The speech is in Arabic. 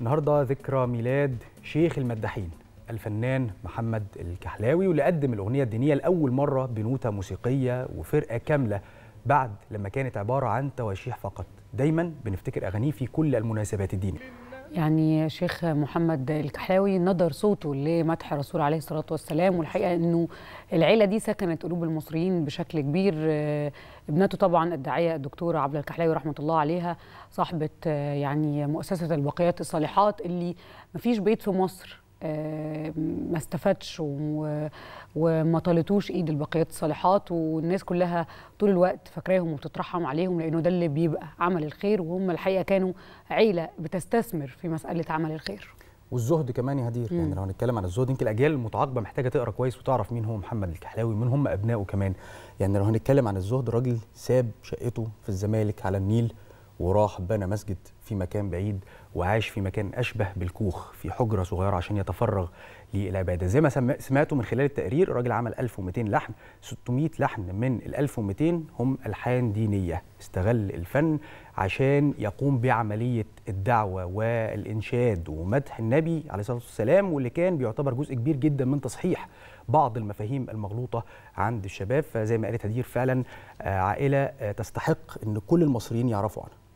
النهارده ذكرى ميلاد شيخ المداحين الفنان محمد الكحلاوي واللي قدم الاغنيه الدينيه لاول مره بنوته موسيقيه وفرقه كامله بعد لما كانت عبارة عن تواشيح فقط دايما بنفتكر أغانيه في كل المناسبات الدينية يعني شيخ محمد الكحلاوي نظر صوته لمدح الرسول عليه الصلاة والسلام والحقيقة أنه العيلة دي سكنت قلوب المصريين بشكل كبير ابنته طبعا الداعية الدكتورة عبلة الكحلاوي رحمة الله عليها صاحبة يعني مؤسسة البقيات الصالحات اللي مفيش بيت في مصر ما استفادش وما طالتوش ايد الباقيات الصالحات والناس كلها طول الوقت فاكراهم وبتترحم عليهم لانه ده اللي بيبقى عمل الخير وهم الحقيقه كانوا عيله بتستثمر في مساله عمل الخير والزهد كمان يا هدير يعني لو هنتكلم عن الزهد يمكن الاجيال المتعاقبه محتاجه تقرا كويس وتعرف مين هو محمد الكحلاوي ومين هم ابنائه كمان يعني لو هنتكلم عن الزهد راجل ساب شقته في الزمالك على النيل وراح بنى مسجد في مكان بعيد وعاش في مكان أشبه بالكوخ في حجرة صغيرة عشان يتفرغ للعبادة زي ما سمعتوا من خلال التقرير الراجل عمل 1200 لحن 600 لحن من ال 1200 هم ألحان دينية استغل الفن عشان يقوم بعملية الدعوة والإنشاد ومدح النبي عليه الصلاة والسلام واللي كان بيعتبر جزء كبير جدا من تصحيح بعض المفاهيم المغلوطة عند الشباب فزي ما قالت هدير فعلا آه، عائلة آه، تستحق أن كل المصريين يعرفوا عنها